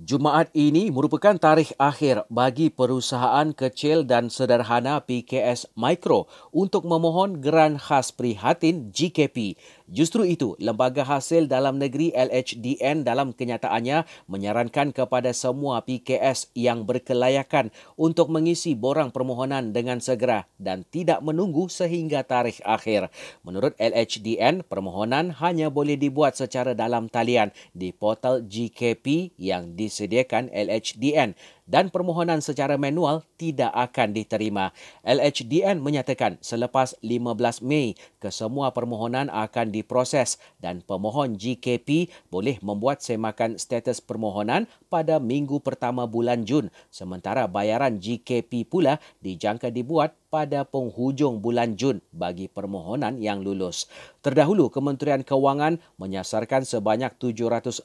Jumaat ini merupakan tarikh akhir bagi perusahaan kecil dan sederhana PKS Micro untuk memohon geran khas prihatin GKP. Justru itu, Lembaga Hasil Dalam Negeri LHDN dalam kenyataannya menyarankan kepada semua PKS yang berkelayakan untuk mengisi borang permohonan dengan segera dan tidak menunggu sehingga tarikh akhir. Menurut LHDN, permohonan hanya boleh dibuat secara dalam talian di portal GKP yang di disediakan LHDN dan permohonan secara manual tidak akan diterima. LHDN menyatakan selepas 15 Mei, kesemua permohonan akan diproses dan pemohon GKP boleh membuat semakan status permohonan pada minggu pertama bulan Jun. Sementara bayaran GKP pula dijangka dibuat pada penghujung bulan Jun bagi permohonan yang lulus. Terdahulu, Kementerian Kewangan menyasarkan sebanyak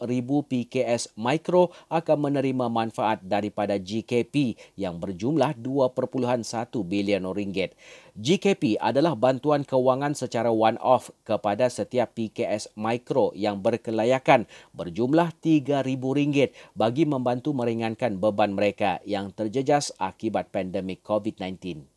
ribu PKS mikro akan menerima manfaat daripada GKP yang berjumlah 2.1 bilion ringgit. GKP adalah bantuan kewangan secara one-off kepada setiap PKS mikro yang berkelayakan berjumlah rm ringgit bagi membantu meringankan beban mereka yang terjejas akibat pandemik COVID-19.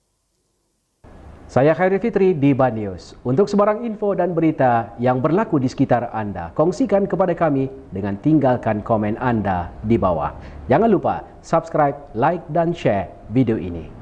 Saya Khairul Fitri di Banyus. Untuk sebarang info dan berita yang berlaku di sekitar anda, kongsikan kepada kami dengan tinggalkan komen anda di bawah. Jangan lupa subscribe, like dan share video ini.